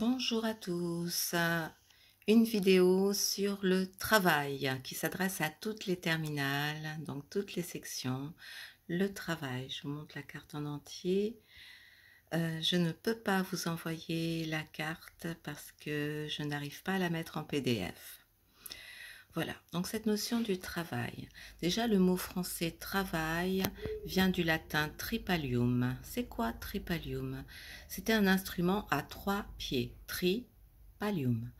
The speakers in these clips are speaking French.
Bonjour à tous. Une vidéo sur le travail qui s'adresse à toutes les terminales, donc toutes les sections. Le travail, je vous montre la carte en entier. Euh, je ne peux pas vous envoyer la carte parce que je n'arrive pas à la mettre en PDF. Voilà, donc cette notion du travail. Déjà, le mot français travail vient du latin tripalium. C'est quoi tripalium C'était un instrument à trois pieds, tripalium.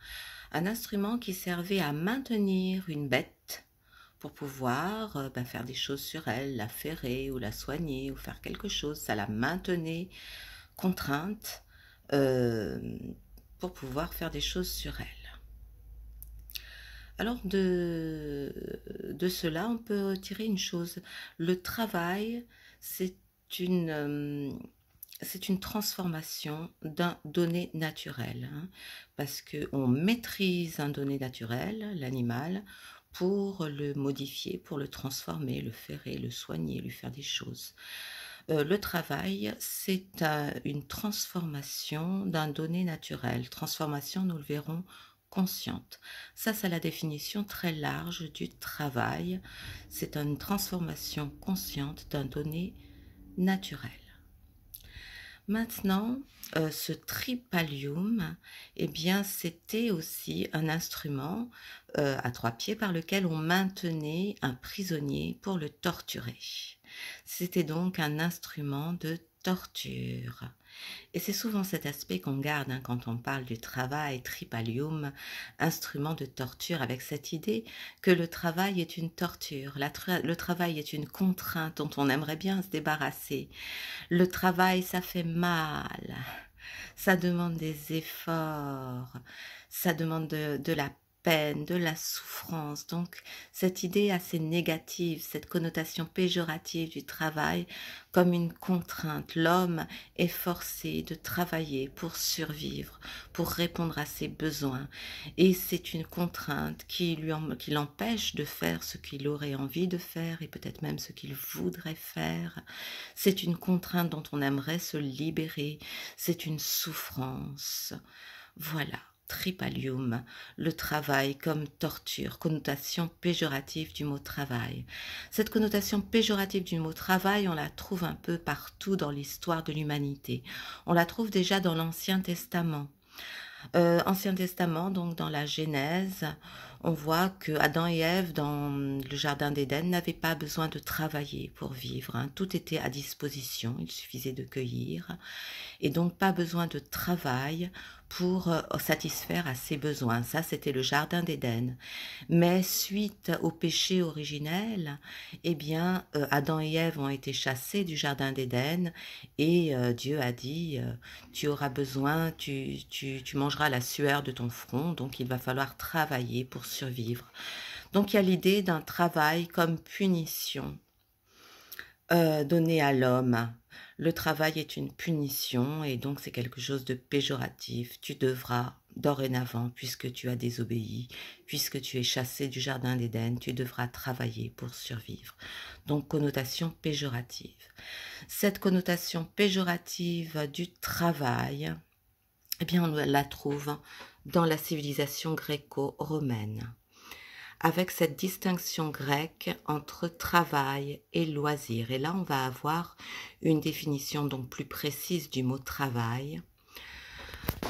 Un instrument qui servait à maintenir une bête pour pouvoir euh, ben, faire des choses sur elle, la ferrer ou la soigner ou faire quelque chose. Ça la maintenait contrainte euh, pour pouvoir faire des choses sur elle. Alors de, de cela, on peut tirer une chose. Le travail, c'est une, euh, c'est une transformation d'un donné naturel. Hein, parce parce qu'on maîtrise un donné naturel, l'animal, pour le modifier, pour le transformer, le ferrer, le soigner, lui faire des choses. Euh, le travail, c'est une transformation d'un donné naturel. Transformation, nous le verrons consciente. Ça, c'est la définition très large du travail. C'est une transformation consciente d'un donné naturel. Maintenant, euh, ce tripalium, eh bien, c'était aussi un instrument euh, à trois pieds par lequel on maintenait un prisonnier pour le torturer. C'était donc un instrument de torture. Et c'est souvent cet aspect qu'on garde hein, quand on parle du travail tripalium, instrument de torture, avec cette idée que le travail est une torture, le travail est une contrainte dont on aimerait bien se débarrasser. Le travail, ça fait mal, ça demande des efforts, ça demande de, de la de la souffrance. Donc cette idée assez négative, cette connotation péjorative du travail comme une contrainte. L'homme est forcé de travailler pour survivre, pour répondre à ses besoins. Et c'est une contrainte qui, lui qui l'empêche de faire ce qu'il aurait envie de faire et peut-être même ce qu'il voudrait faire. C'est une contrainte dont on aimerait se libérer. C'est une souffrance. Voilà tripalium, le travail comme torture, connotation péjorative du mot travail. Cette connotation péjorative du mot travail, on la trouve un peu partout dans l'histoire de l'humanité. On la trouve déjà dans l'Ancien Testament. Euh, Ancien Testament, donc dans la Genèse, on voit que Adam et Ève dans le jardin d'Éden n'avaient pas besoin de travailler pour vivre. Hein. Tout était à disposition, il suffisait de cueillir, et donc pas besoin de travail pour euh, satisfaire à ses besoins. Ça, c'était le jardin d'Éden. Mais suite au péché originel, eh bien, euh, Adam et Ève ont été chassés du jardin d'Éden et euh, Dieu a dit tu auras besoin, tu mangeras la sueur de ton front, donc il va falloir travailler pour survivre. Donc il y a l'idée d'un travail comme punition euh, donné à l'homme. Le travail est une punition et donc c'est quelque chose de péjoratif. Tu devras dorénavant, puisque tu as désobéi, puisque tu es chassé du Jardin d'Éden, tu devras travailler pour survivre. Donc connotation péjorative. Cette connotation péjorative du travail, eh bien on la trouve dans la civilisation gréco-romaine avec cette distinction grecque entre travail et loisir. Et là, on va avoir une définition donc plus précise du mot travail.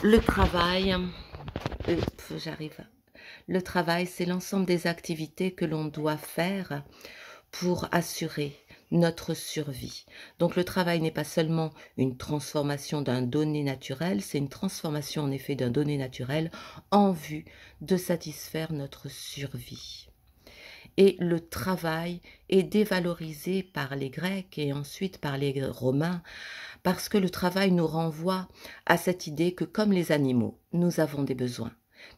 Le travail, Le travail, c'est l'ensemble des activités que l'on doit faire pour assurer notre survie. Donc le travail n'est pas seulement une transformation d'un donné naturel, c'est une transformation en effet d'un donné naturel en vue de satisfaire notre survie. Et le travail est dévalorisé par les Grecs et ensuite par les Romains parce que le travail nous renvoie à cette idée que comme les animaux, nous avons des besoins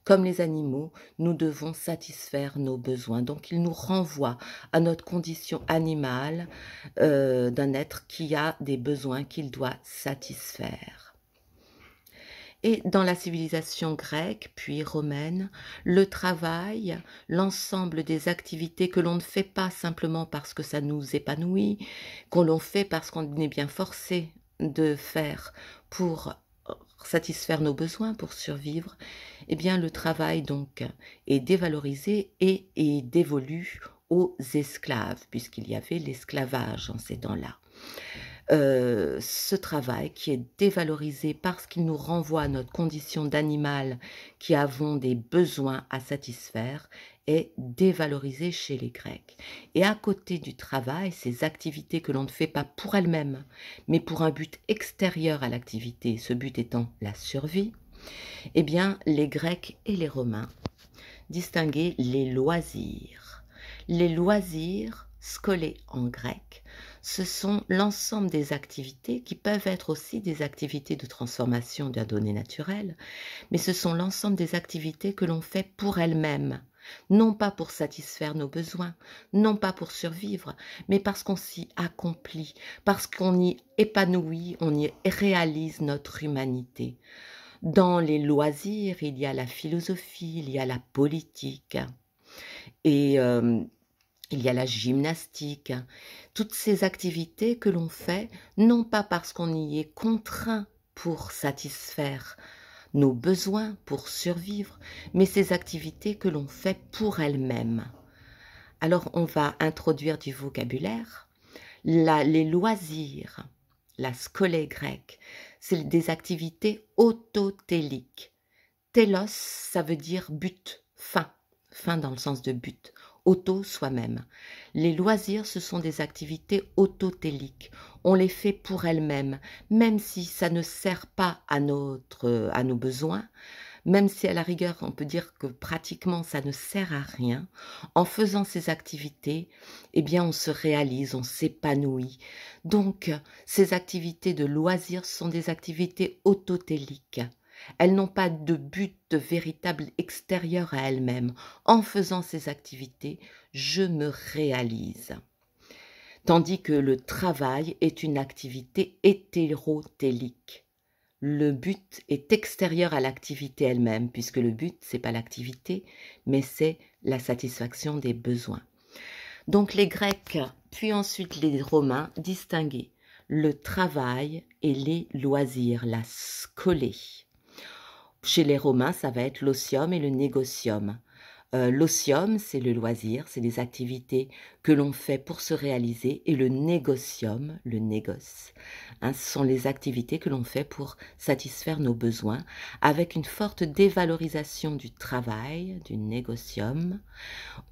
comme les animaux, nous devons satisfaire nos besoins. Donc il nous renvoie à notre condition animale euh, d'un être qui a des besoins qu'il doit satisfaire. Et dans la civilisation grecque, puis romaine, le travail, l'ensemble des activités que l'on ne fait pas simplement parce que ça nous épanouit, qu'on l'on fait parce qu'on est bien forcé de faire pour satisfaire nos besoins, pour survivre, eh bien le travail donc est dévalorisé et est dévolu aux esclaves, puisqu'il y avait l'esclavage en ces temps-là. Euh, ce travail qui est dévalorisé parce qu'il nous renvoie à notre condition d'animal qui avons des besoins à satisfaire est dévalorisé chez les Grecs. Et à côté du travail, ces activités que l'on ne fait pas pour elles-mêmes, mais pour un but extérieur à l'activité, ce but étant la survie, eh bien, les Grecs et les Romains distinguaient les loisirs. Les loisirs, scolés en grec, ce sont l'ensemble des activités qui peuvent être aussi des activités de transformation d'un donné naturel, mais ce sont l'ensemble des activités que l'on fait pour elles-mêmes, non pas pour satisfaire nos besoins, non pas pour survivre, mais parce qu'on s'y accomplit, parce qu'on y épanouit, on y réalise notre humanité. Dans les loisirs, il y a la philosophie, il y a la politique et euh, il y a la gymnastique. Toutes ces activités que l'on fait, non pas parce qu'on y est contraint pour satisfaire nos besoins pour survivre, mais ces activités que l'on fait pour elles-mêmes. Alors on va introduire du vocabulaire. les loisirs, la scolée grecque, c'est des activités autotéliques. Telos, ça veut dire but, fin, fin dans le sens de but, auto soi-même. Les loisirs, ce sont des activités autotéliques. On les fait pour elles-mêmes, même si ça ne sert pas à, notre, à nos besoins même si à la rigueur on peut dire que pratiquement ça ne sert à rien, en faisant ces activités, eh bien on se réalise, on s'épanouit. Donc ces activités de loisirs sont des activités autotéliques. Elles n'ont pas de but véritable extérieur à elles-mêmes. En faisant ces activités, je me réalise tandis que le travail est une activité hétérotélique le but est extérieur à l'activité elle-même, puisque le but, n'est pas l'activité, mais c'est la satisfaction des besoins. Donc les Grecs, puis ensuite les Romains, distinguaient le travail et les loisirs, la scolée. Chez les Romains, ça va être l'osium et le négocium. Euh, l'osium, c'est le loisir, c'est les activités que l'on fait pour se réaliser, et le négocium, le négoce. Hein, ce sont les activités que l'on fait pour satisfaire nos besoins, avec une forte dévalorisation du travail, du négocium,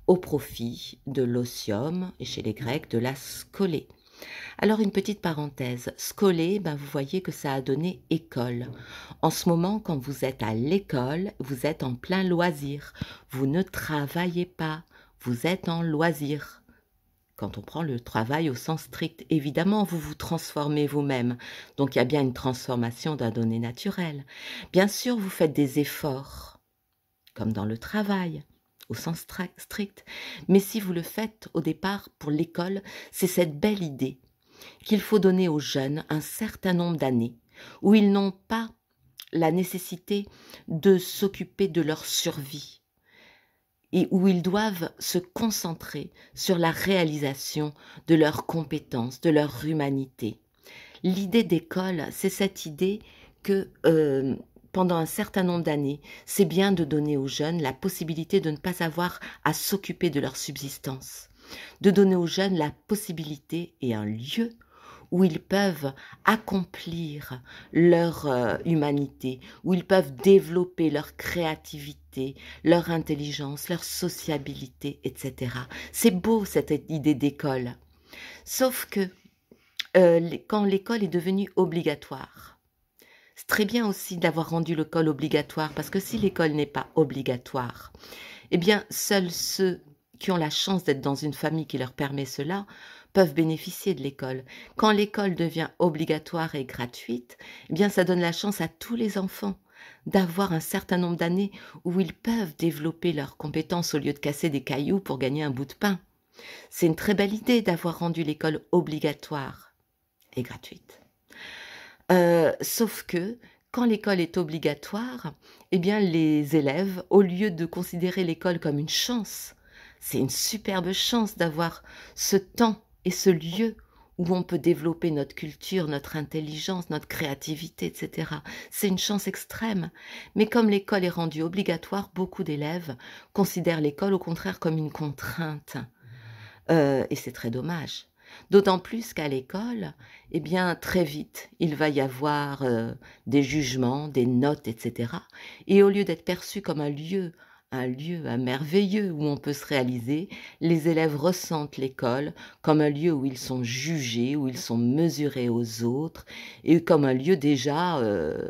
au profit de l'osium, et chez les Grecs, de la scolée. Alors une petite parenthèse, scolé, ben vous voyez que ça a donné école. En ce moment, quand vous êtes à l'école, vous êtes en plein loisir. Vous ne travaillez pas, vous êtes en loisir. Quand on prend le travail au sens strict, évidemment, vous vous transformez vous-même. Donc il y a bien une transformation d'un donné naturel. Bien sûr, vous faites des efforts, comme dans le travail au sens strict, mais si vous le faites au départ pour l'école, c'est cette belle idée qu'il faut donner aux jeunes un certain nombre d'années où ils n'ont pas la nécessité de s'occuper de leur survie et où ils doivent se concentrer sur la réalisation de leurs compétences, de leur humanité. L'idée d'école, c'est cette idée que euh, pendant un certain nombre d'années, c'est bien de donner aux jeunes la possibilité de ne pas avoir à s'occuper de leur subsistance, de donner aux jeunes la possibilité et un lieu où ils peuvent accomplir leur euh, humanité, où ils peuvent développer leur créativité, leur intelligence, leur sociabilité, etc. C'est beau cette idée d'école. Sauf que euh, quand l'école est devenue obligatoire, très bien aussi d'avoir rendu l'école obligatoire, parce que si l'école n'est pas obligatoire, eh bien, seuls ceux qui ont la chance d'être dans une famille qui leur permet cela peuvent bénéficier de l'école. Quand l'école devient obligatoire et gratuite, eh bien, ça donne la chance à tous les enfants d'avoir un certain nombre d'années où ils peuvent développer leurs compétences au lieu de casser des cailloux pour gagner un bout de pain. C'est une très belle idée d'avoir rendu l'école obligatoire et gratuite. Euh, sauf que quand l'école est obligatoire, eh bien les élèves, au lieu de considérer l'école comme une chance, c'est une superbe chance d'avoir ce temps et ce lieu où on peut développer notre culture, notre intelligence, notre créativité, etc. C'est une chance extrême. Mais comme l'école est rendue obligatoire, beaucoup d'élèves considèrent l'école au contraire comme une contrainte. Euh, et c'est très dommage. D'autant plus qu'à l'école, eh bien, très vite, il va y avoir euh, des jugements, des notes, etc. Et au lieu d'être perçu comme un lieu, un lieu merveilleux où on peut se réaliser, les élèves ressentent l'école comme un lieu où ils sont jugés, où ils sont mesurés aux autres, et comme un lieu déjà euh,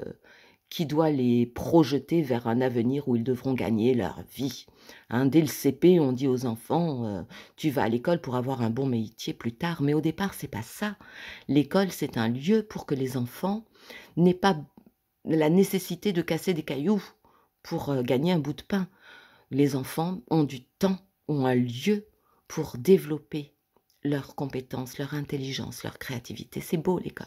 qui doit les projeter vers un avenir où ils devront gagner leur vie. Hein, dès le CP, on dit aux enfants euh, tu vas à l'école pour avoir un bon métier plus tard. Mais au départ, c'est pas ça. L'école, c'est un lieu pour que les enfants n'aient pas la nécessité de casser des cailloux pour euh, gagner un bout de pain. Les enfants ont du temps, ont un lieu pour développer leurs compétences, leur intelligence, leur créativité. C'est beau l'école.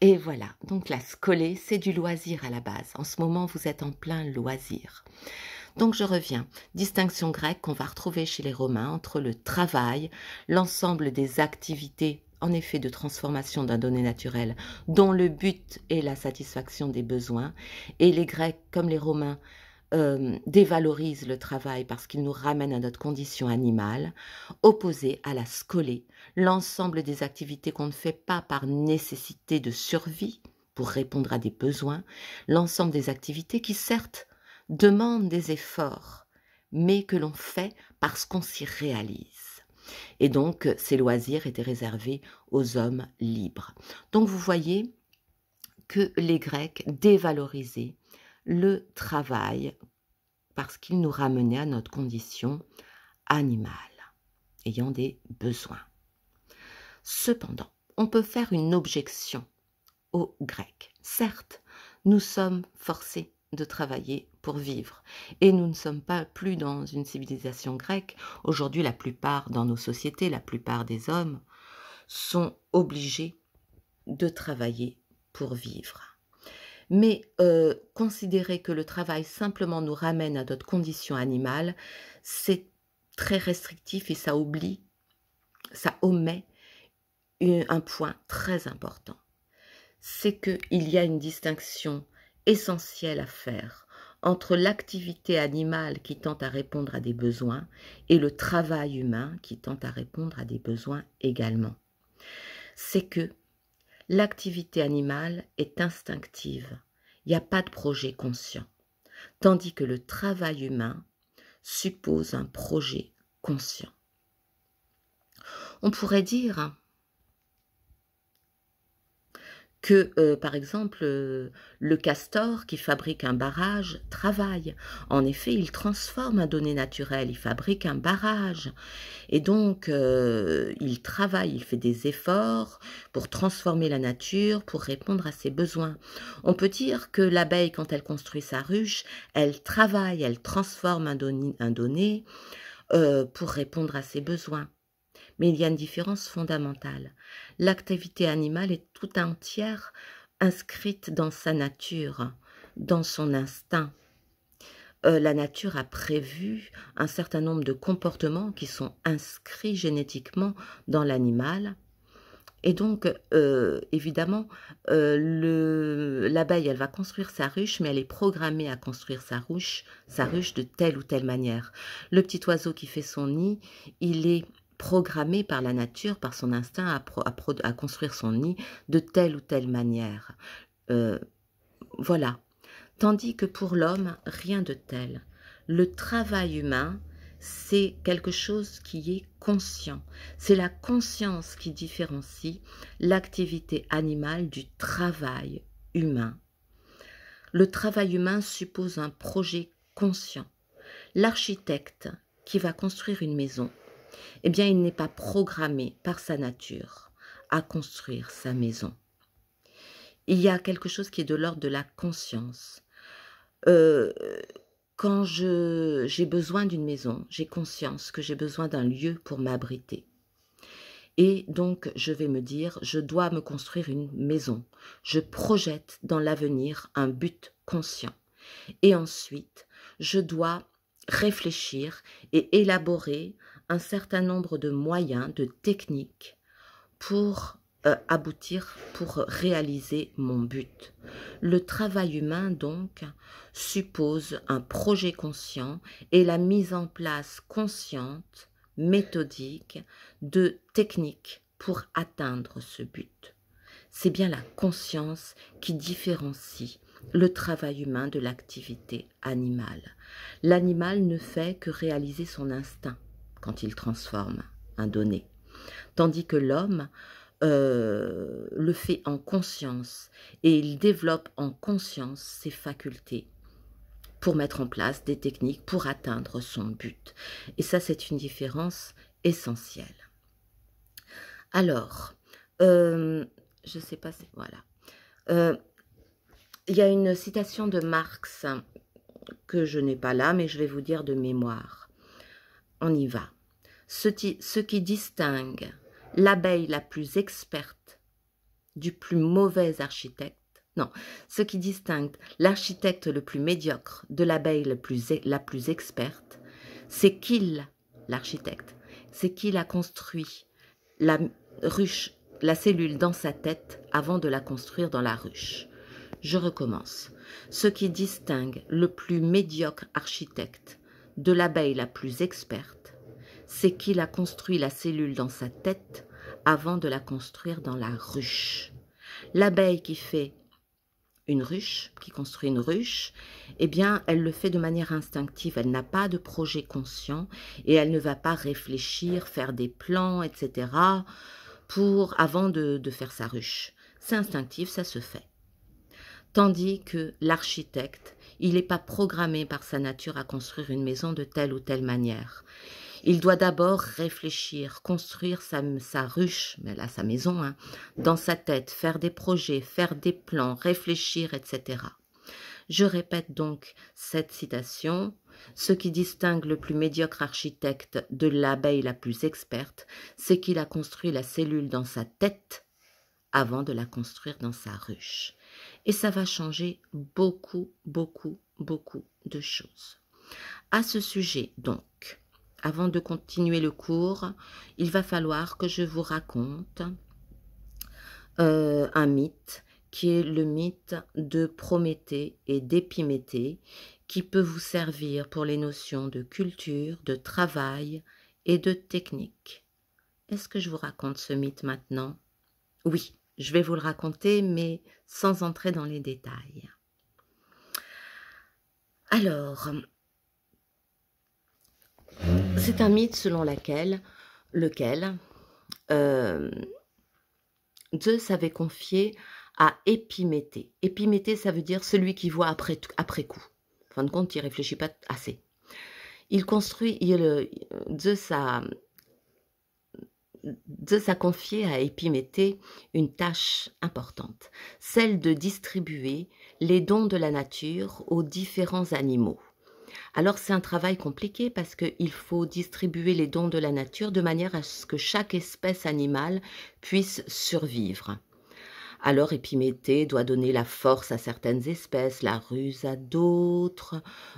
Et voilà, donc la scolée, c'est du loisir à la base. En ce moment, vous êtes en plein loisir. Donc je reviens. Distinction grecque qu'on va retrouver chez les Romains entre le travail, l'ensemble des activités en effet de transformation d'un donné naturel dont le but est la satisfaction des besoins, et les Grecs comme les Romains euh, dévalorisent le travail parce qu'il nous ramène à notre condition animale, opposé à la scolée, l'ensemble des activités qu'on ne fait pas par nécessité de survie pour répondre à des besoins, l'ensemble des activités qui certes demande des efforts, mais que l'on fait parce qu'on s'y réalise. Et donc, ces loisirs étaient réservés aux hommes libres. Donc, vous voyez que les Grecs dévalorisaient le travail parce qu'il nous ramenait à notre condition animale, ayant des besoins. Cependant, on peut faire une objection aux Grecs. Certes, nous sommes forcés de travailler pour vivre. Et nous ne sommes pas plus dans une civilisation grecque. Aujourd'hui, la plupart dans nos sociétés, la plupart des hommes sont obligés de travailler pour vivre. Mais euh, considérer que le travail simplement nous ramène à notre condition animale, c'est très restrictif et ça oublie, ça omet un point très important. C'est qu'il y a une distinction essentiel à faire entre l'activité animale qui tente à répondre à des besoins et le travail humain qui tente à répondre à des besoins également. C'est que l'activité animale est instinctive, il n'y a pas de projet conscient, tandis que le travail humain suppose un projet conscient. On pourrait dire que, euh, par exemple, euh, le castor qui fabrique un barrage travaille. En effet, il transforme un donné naturel, il fabrique un barrage. Et donc, euh, il travaille, il fait des efforts pour transformer la nature, pour répondre à ses besoins. On peut dire que l'abeille, quand elle construit sa ruche, elle travaille, elle transforme un donné pour répondre à ses besoins. Mais il y a une différence fondamentale. L'activité animale est tout entière inscrite dans sa nature, dans son instinct. Euh, la nature a prévu un certain nombre de comportements qui sont inscrits génétiquement dans l'animal. Et donc, euh, évidemment, euh, l'abeille, elle va construire sa ruche, mais elle est programmée à construire sa ruche, sa ruche de telle ou telle manière. Le petit oiseau qui fait son nid, il est programmé par la nature, par son instinct, à, construire son nid de telle ou telle manière. Euh, voilà. Tandis que pour l'homme, rien de tel. Le travail humain, c'est quelque chose qui est conscient. C'est la conscience qui différencie l'activité animale du travail humain. Le travail humain suppose un projet conscient. L'architecte qui va construire une maison eh bien il n'est pas programmé par sa nature à construire sa maison. Il y a quelque chose qui est de l'ordre de la conscience. Euh, quand j'ai besoin d'une maison, j'ai conscience que j'ai besoin d'un lieu pour m'abriter. Et donc, je vais me dire, je dois me construire une maison. Je projette dans l'avenir un but conscient. Et ensuite, je dois réfléchir et élaborer un certain nombre de moyens, de techniques pour euh, aboutir, pour réaliser mon but. Le travail humain, donc, suppose un projet conscient et la mise en place consciente, méthodique, de techniques pour atteindre ce but. C'est bien la conscience qui différencie le travail humain de l'activité animale. L'animal ne fait que réaliser son instinct quand il transforme un donné. Tandis que l'homme euh, le fait en conscience et il développe en conscience ses facultés pour mettre en place des techniques pour atteindre son but. Et ça, c'est une différence essentielle. Alors, euh, je ne sais pas si... Voilà. Euh, il y a une citation de Marx que je n'ai pas là, mais je vais vous dire de mémoire on y va. Ce, ce qui distingue l'abeille la plus experte du plus mauvais architecte, non, ce qui distingue l'architecte le plus médiocre de l'abeille la plus, e, la plus experte, c'est qu'il, l'architecte, c'est qu'il a construit la ruche, la cellule dans sa tête avant de la construire dans la ruche. Je recommence. Ce qui distingue le plus médiocre architecte de l'abeille la plus experte, c'est qu'il a construit la cellule dans sa tête avant de la construire dans la ruche. L'abeille qui fait une ruche, qui construit une ruche, eh bien, elle le fait de manière instinctive. Elle n'a pas de projet conscient et elle ne va pas réfléchir, faire des plans, etc. pour avant de, de faire sa ruche. C'est instinctif, ça se fait. Tandis que l'architecte, il n'est pas programmé par sa nature à construire une maison de telle ou telle manière. Il doit d'abord réfléchir, construire sa, ruche, mais là sa maison, hein, dans sa tête, faire des projets, faire des plans, réfléchir, etc. Je répète donc cette citation. Ce qui distingue le plus médiocre architecte de l'abeille la plus experte, c'est qu'il a construit la cellule dans sa tête avant de la construire dans sa ruche et ça va changer beaucoup, beaucoup, beaucoup de choses. À ce sujet, donc, avant de continuer le cours, il va falloir que je vous raconte euh, un mythe qui est le mythe de Prométhée et d'Épiméthée, qui peut vous servir pour les notions de culture, de travail et de technique. Est-ce que je vous raconte ce mythe maintenant Oui, je vais vous le raconter, mais sans entrer dans les détails. Alors, c'est un mythe selon laquelle, lequel euh, Zeus avait confié à Épiméthée. Épiméthée, ça veut dire celui qui voit après, coup. En fin de compte, il ne réfléchit pas assez. Il construit, il, euh, Zeus a Zeus a confié à Épiméthée une tâche importante, celle de distribuer les dons de la nature aux différents animaux. Alors c'est un travail compliqué parce qu'il faut distribuer les dons de la nature de manière à ce que chaque espèce animale puisse survivre. Alors Épiméthée doit donner la force à certaines espèces, la ruse à d'autres,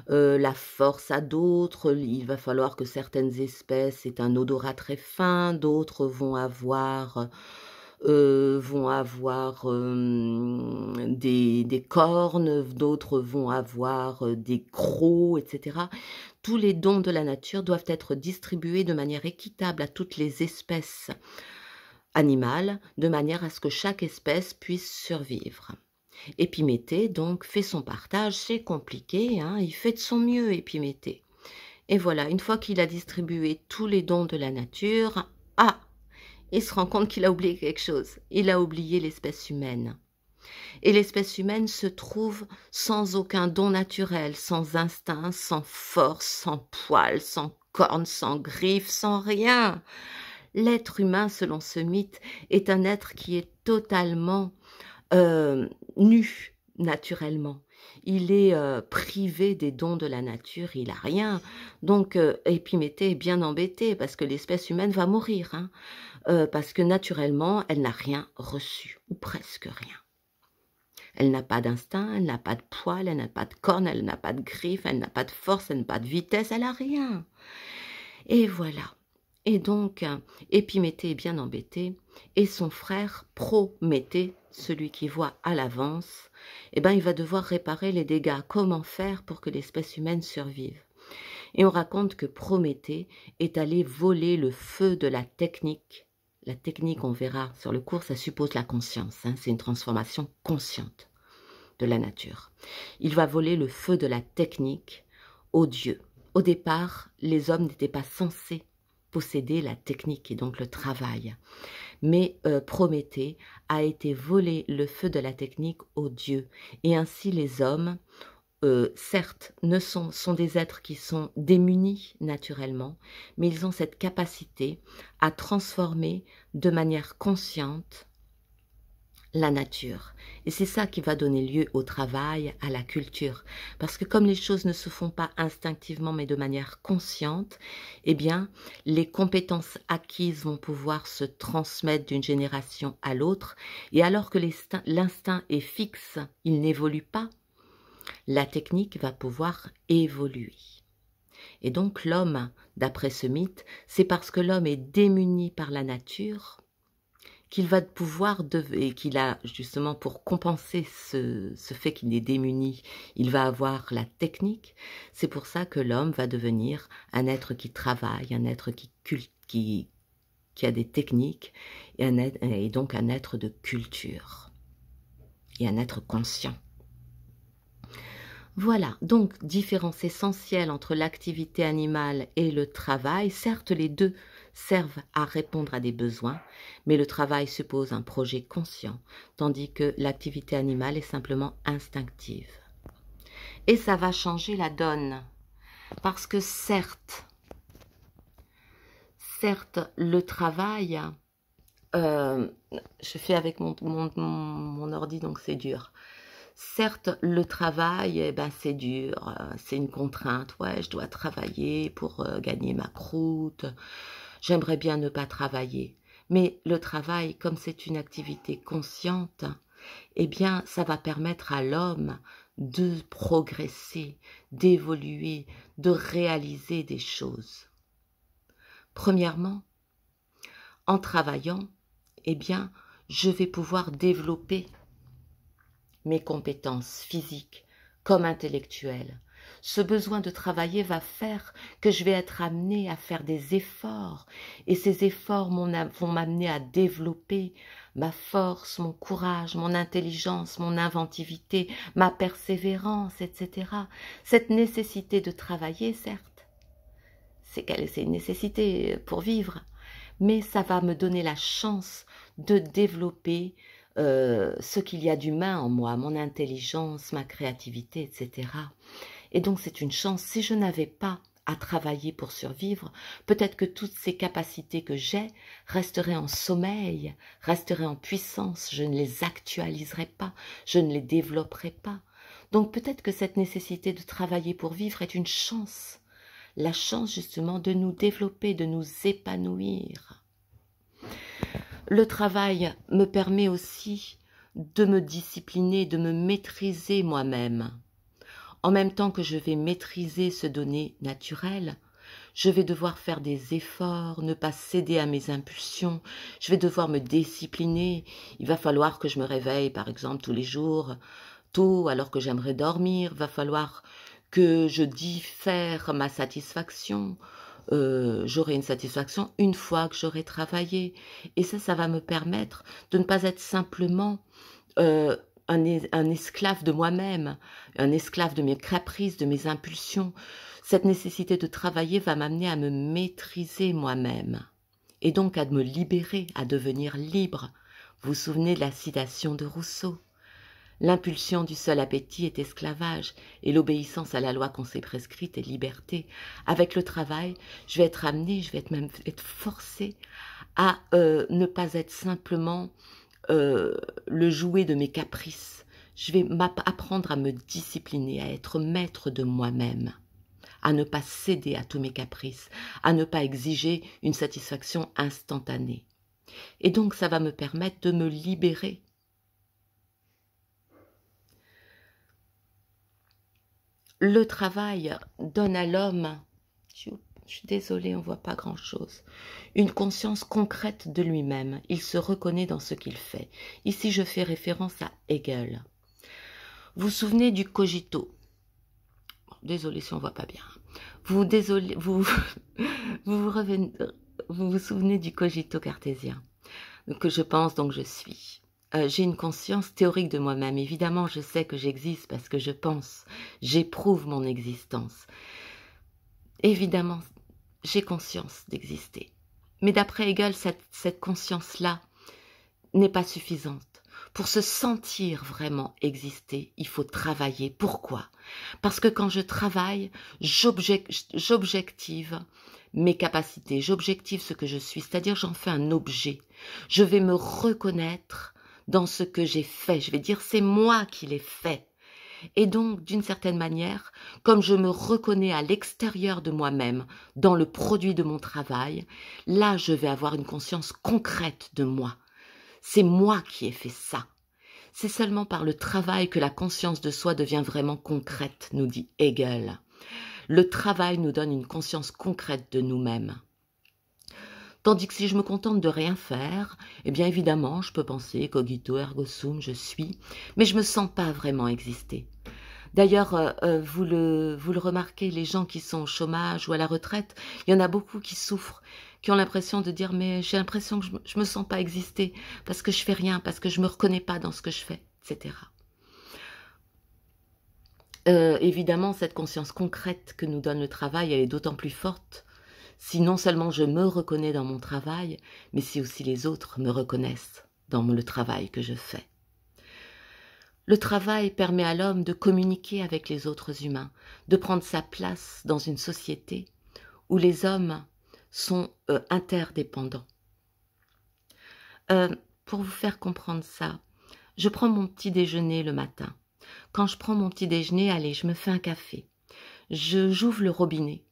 euh, la force à d'autres. Il va falloir que certaines espèces aient un odorat très fin, d'autres vont avoir... Euh, vont avoir euh, des, des, cornes, d'autres vont avoir des crocs, etc. Tous les dons de la nature doivent être distribués de manière équitable à toutes les espèces animal, de manière à ce que chaque espèce puisse survivre. Épiméthée, donc, fait son partage, c'est compliqué, hein, il fait de son mieux, Épiméthée. Et voilà, une fois qu'il a distribué tous les dons de la nature, ah, il se rend compte qu'il a oublié quelque chose, il a oublié l'espèce humaine. Et l'espèce humaine se trouve sans aucun don naturel, sans instinct, sans force, sans poils, sans cornes, sans griffes, sans rien l'être humain, selon ce mythe, est un être qui est totalement euh, nu, naturellement. Il est euh, privé des dons de la nature, il n'a rien. Donc, euh, est bien embêté parce que l'espèce humaine va mourir, hein. euh, parce que naturellement, elle n'a rien reçu, ou presque rien. Elle n'a pas d'instinct, elle n'a pas de poils, elle n'a pas de cornes, elle n'a pas de griffes, elle n'a pas de force, elle n'a pas de vitesse, elle n'a rien. Et voilà. Et donc, Épiméthée est bien embêté, et son frère Prométhée, celui qui voit à l'avance, eh ben, il va devoir réparer les dégâts. Comment faire pour que l'espèce humaine survive Et on raconte que Prométhée est allé voler le feu de la technique. La technique, on verra sur le cours, ça suppose la conscience. Hein, c'est une transformation consciente de la nature. Il va voler le feu de la technique aux dieux. Au départ, les hommes n'étaient pas censés posséder la technique et donc le travail. Mais euh, Prométhée a été volé le feu de la technique aux dieux et ainsi les hommes euh, certes, ne sont, sont des êtres qui sont démunis naturellement, mais ils ont cette capacité à transformer de manière consciente la nature. Et c'est ça qui va donner lieu au travail, à la culture. Parce que comme les choses ne se font pas instinctivement mais de manière consciente, eh bien, les compétences acquises vont pouvoir se transmettre d'une génération à l'autre. Et alors que l'instinct est fixe, il n'évolue pas, la technique va pouvoir évoluer. Et donc l'homme, d'après ce mythe, c'est parce que l'homme est démuni par la nature qu'il va pouvoir de et qu'il a justement pour compenser ce, ce fait qu'il est démuni, il va avoir la technique. C'est pour ça que l'homme va devenir un être qui travaille, un être qui, qui, qui a des techniques, et, un et donc un être de culture, et un être conscient. Voilà, donc différence essentielle entre l'activité animale et le travail. Certes, les deux servent à répondre à des besoins, mais le travail suppose un projet conscient, tandis que l'activité animale est simplement instinctive. Et ça va changer la donne, parce que certes, certes, le travail, euh, je fais avec mon, mon, ordi, donc c'est dur. Certes, le travail, eh ben, c'est dur, euh, c'est une contrainte. Ouais, je dois travailler pour euh, gagner ma croûte, J'aimerais bien ne pas travailler, mais le travail, comme c'est une activité consciente, eh bien, ça va permettre à l'homme de progresser, d'évoluer, de réaliser des choses. Premièrement, en travaillant, eh bien, je vais pouvoir développer mes compétences physiques comme intellectuelles, ce besoin de travailler va faire que je vais être amené à faire des efforts, et ces efforts vont m'amener à développer ma force, mon courage, mon intelligence, mon inventivité, ma persévérance, etc. Cette nécessité de travailler, certes, c'est une nécessité pour vivre, mais ça va me donner la chance de développer euh, ce qu'il y a d'humain en moi, mon intelligence, ma créativité, etc. Et donc c'est une chance. Si je n'avais pas à travailler pour survivre, peut-être que toutes ces capacités que j'ai resteraient en sommeil, resteraient en puissance, je ne les actualiserais pas, je ne les développerais pas. Donc peut-être que cette nécessité de travailler pour vivre est une chance, la chance justement de nous développer, de nous épanouir. Le travail me permet aussi de me discipliner, de me maîtriser moi-même en même temps que je vais maîtriser ce donné naturel, je vais devoir faire des efforts, ne pas céder à mes impulsions, je vais devoir me discipliner, il va falloir que je me réveille par exemple tous les jours tôt alors que j'aimerais dormir, va falloir que je diffère ma satisfaction, euh, j'aurai une satisfaction une fois que j'aurai travaillé. Et ça, ça va me permettre de ne pas être simplement... Euh, un, esclave de moi-même, un esclave de mes caprices, de mes impulsions. Cette nécessité de travailler va m'amener à me maîtriser moi-même et donc à me libérer, à devenir libre. Vous vous souvenez de la citation de Rousseau L'impulsion du seul appétit est esclavage, et l'obéissance à la loi qu'on s'est prescrite est liberté. Avec le travail, je vais être amené, je vais être même être forcé à euh, ne pas être simplement euh, le jouet de mes caprices. Je vais m'apprendre à me discipliner, à être maître de moi-même, à ne pas céder à tous mes caprices, à ne pas exiger une satisfaction instantanée. Et donc ça va me permettre de me libérer. Le travail donne à l'homme je suis désolée, on voit pas grand-chose. Une conscience concrète de lui-même, il se reconnaît dans ce qu'il fait. Ici, je fais référence à Hegel. Vous vous souvenez du cogito bon, Désolée si on voit pas bien. Vous désolé, vous, vous, vous, souvenez du cogito cartésien que je pense donc je suis. Euh, j'ai une conscience théorique de moi-même. Évidemment, je sais que j'existe parce que je pense, j'éprouve mon existence. Évidemment, j'ai conscience d'exister. Mais d'après Hegel, cette, conscience-là n'est pas suffisante. Pour se sentir vraiment exister, il faut travailler. Pourquoi Parce que quand je travaille, j'objective mes capacités, j'objective ce que je suis, c'est-à-dire j'en fais un objet. Je vais me reconnaître dans ce que j'ai fait. Je vais dire c'est moi qui l'ai fait. Et donc, d'une certaine manière, comme je me reconnais à l'extérieur de moi-même, dans le produit de mon travail, là je vais avoir une conscience concrète de moi. C'est moi qui ai fait ça. C'est seulement par le travail que la conscience de soi devient vraiment concrète, nous dit Hegel. Le travail nous donne une conscience concrète de nous-mêmes. Tandis que si je me contente de rien faire, eh bien évidemment, je peux penser cogito ergo sum, je suis, mais je me sens pas vraiment exister. D'ailleurs, euh, euh, vous, le, vous le remarquez, les gens qui sont au chômage ou à la retraite, il y en a beaucoup qui souffrent, qui ont l'impression de dire mais j'ai l'impression que je, ne me sens pas exister parce que je fais rien, parce que je me reconnais pas dans ce que je fais, etc. Euh, évidemment, cette conscience concrète que nous donne le travail, elle est d'autant plus forte si non seulement je me reconnais dans mon travail, mais si aussi les autres me reconnaissent dans le travail que je fais. Le travail permet à l'homme de communiquer avec les autres humains, de prendre sa place dans une société où les hommes sont euh, interdépendants. Euh, pour vous faire comprendre ça, je prends mon petit déjeuner le matin. Quand je prends mon petit déjeuner, allez, je me fais un café. Je j'ouvre le robinet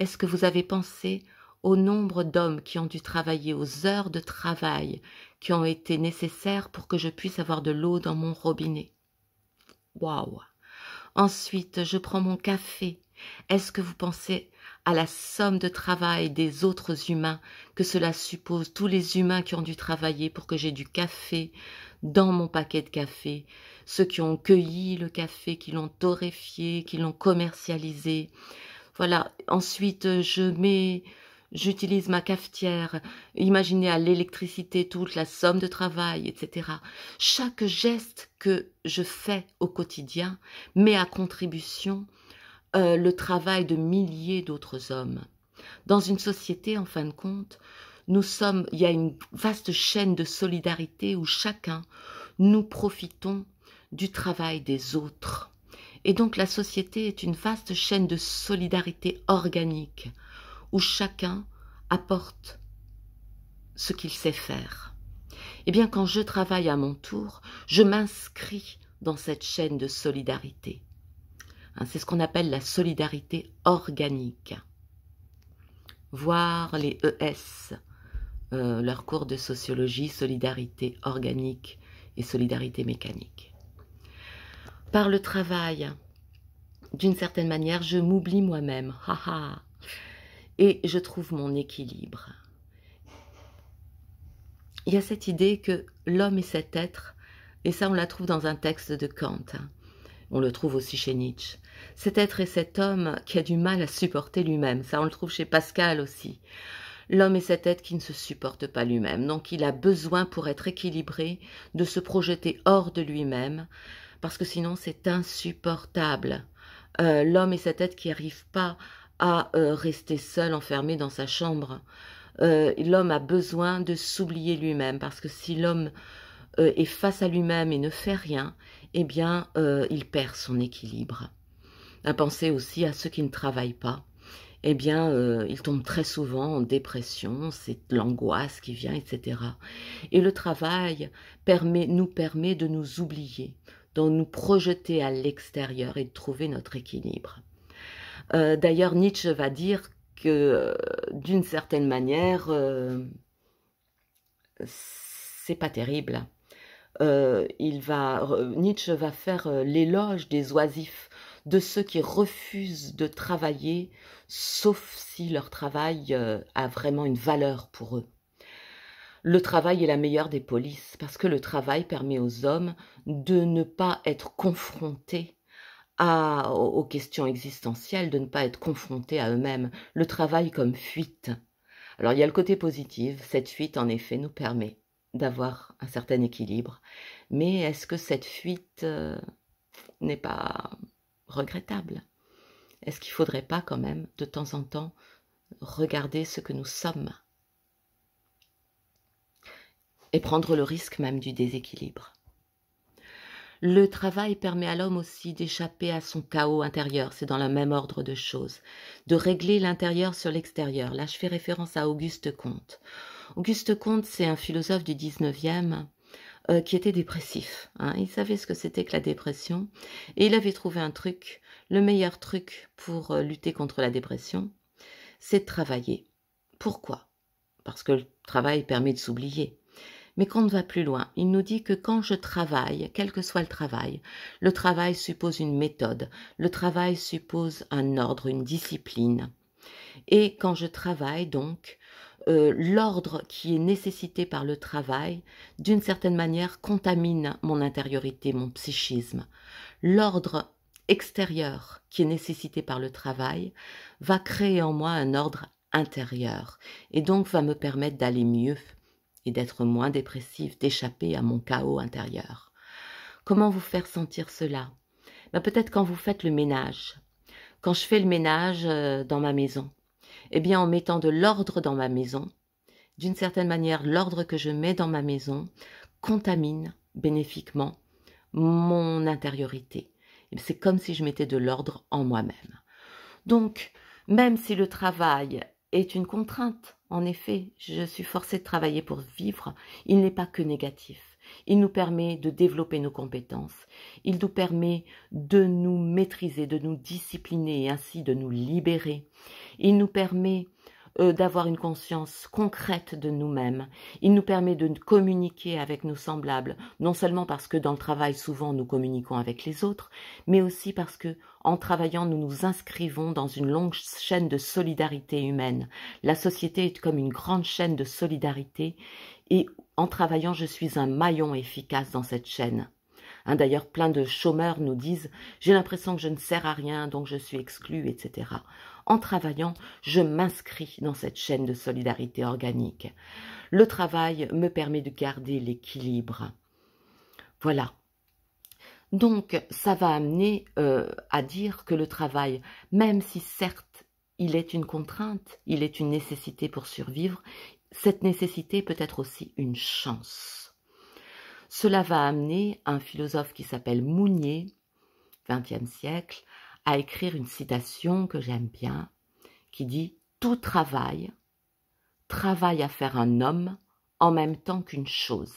est-ce que vous avez pensé au nombre d'hommes qui ont dû travailler, aux heures de travail qui ont été nécessaires pour que je puisse avoir de l'eau dans mon robinet Waouh Ensuite, je prends mon café. Est-ce que vous pensez à la somme de travail des autres humains que cela suppose, tous les humains qui ont dû travailler pour que j'aie du café dans mon paquet de café, ceux qui ont cueilli le café, qui l'ont torréfié, qui l'ont commercialisé, voilà, ensuite je mets, j'utilise ma cafetière, imaginez à l'électricité toute la somme de travail, etc. Chaque geste que je fais au quotidien met à contribution euh, le travail de milliers d'autres hommes. Dans une société, en fin de compte, nous sommes, il y a une vaste chaîne de solidarité où chacun, nous profitons du travail des autres. Et donc la société est une vaste chaîne de solidarité organique où chacun apporte ce qu'il sait faire. Eh bien, quand je travaille à mon tour, je m'inscris dans cette chaîne de solidarité. Hein, c'est ce qu'on appelle la solidarité organique. Voir les ES, euh, leur cours de sociologie, solidarité organique et solidarité mécanique. Par le travail, d'une certaine manière, je m'oublie moi-même. Et je trouve mon équilibre. Il y a cette idée que l'homme est cet être, et ça on la trouve dans un texte de Kant. On le trouve aussi chez Nietzsche. Cet être est cet homme qui a du mal à supporter lui-même. Ça, on le trouve chez Pascal aussi. L'homme est cet être qui ne se supporte pas lui-même. Donc, il a besoin, pour être équilibré, de se projeter hors de lui-même parce que sinon c'est insupportable. Euh, l'homme et sa tête qui n'arrive pas à euh, rester seul, enfermé dans sa chambre. Euh, l'homme a besoin de s'oublier lui-même, parce que si l'homme est face à lui-même et ne fait rien, eh bien, il perd son équilibre. À penser aussi à ceux qui ne travaillent pas. Eh bien, ils tombent très souvent en dépression, c'est l'angoisse qui vient, etc. Et le travail nous permet de nous oublier, dans nous projeter à l'extérieur et de trouver notre équilibre. Euh, d'ailleurs, Nietzsche va dire que euh, d'une certaine manière, euh, c'est pas terrible. il va, Nietzsche va faire l'éloge des oisifs, de ceux qui refusent de travailler, sauf si leur travail a vraiment une valeur pour eux. Le travail est la meilleure des polices parce que le travail permet aux hommes de ne pas être confrontés aux questions existentielles, de ne pas être confrontés à eux-mêmes. Le travail comme fuite. Alors il y a le côté positif, cette fuite en effet nous permet d'avoir un certain équilibre. Mais est-ce que cette fuite euh, n'est pas regrettable Est-ce qu'il ne faudrait pas quand même de temps en temps regarder ce que nous sommes et prendre le risque même du déséquilibre. Le travail permet à l'homme aussi d'échapper à son chaos intérieur, c'est dans le même ordre de choses, de régler l'intérieur sur l'extérieur. Là, je fais référence à Auguste Comte. Auguste Comte, c'est un philosophe du 19e euh, qui était dépressif. Hein. Il savait ce que c'était que la dépression et il avait trouvé un truc, le meilleur truc pour euh, lutter contre la dépression, c'est travailler. Pourquoi Parce que le travail permet de s'oublier. Mais qu'on ne va plus loin. Il nous dit que quand je travaille, quel que soit le travail, le travail suppose une méthode, le travail suppose un ordre, une discipline. Et quand je travaille, donc, euh, l'ordre qui est nécessité par le travail, d'une certaine manière, contamine mon intériorité, mon psychisme. L'ordre extérieur qui est nécessité par le travail va créer en moi un ordre intérieur et donc va me permettre d'aller mieux, et d'être moins dépressif, d'échapper à mon chaos intérieur. Comment vous faire sentir cela ben Peut-être quand vous faites le ménage. Quand je fais le ménage euh, dans ma maison, eh bien en mettant de l'ordre dans ma maison, d'une certaine manière, l'ordre que je mets dans ma maison contamine bénéfiquement mon intériorité. C'est comme si je mettais de l'ordre en moi-même. Donc, même si le travail est une contrainte, en effet, je suis forcée de travailler pour vivre, il n'est pas que négatif. Il nous permet de développer nos compétences, il nous permet de nous maîtriser, de nous discipliner et ainsi de nous libérer. Il nous permet euh, d'avoir une conscience concrète de nous-mêmes. Il nous permet de communiquer avec nos semblables, non seulement parce que dans le travail souvent nous communiquons avec les autres, mais aussi parce que en travaillant nous nous inscrivons dans une longue chaîne de solidarité humaine. La société est comme une grande chaîne de solidarité et en travaillant je suis un maillon efficace dans cette chaîne. Hein, D'ailleurs, plein de chômeurs nous disent J'ai l'impression que je ne sers à rien, donc je suis exclu, etc. En travaillant, je m'inscris dans cette chaîne de solidarité organique. Le travail me permet de garder l'équilibre. Voilà. Donc, ça va amener euh, à dire que le travail, même si certes il est une contrainte, il est une nécessité pour survivre, cette nécessité peut être aussi une chance. Cela va amener un philosophe qui s'appelle Mounier, XXe siècle, à écrire une citation que j'aime bien, qui dit Tout travail, travaille à faire un homme en même temps qu'une chose.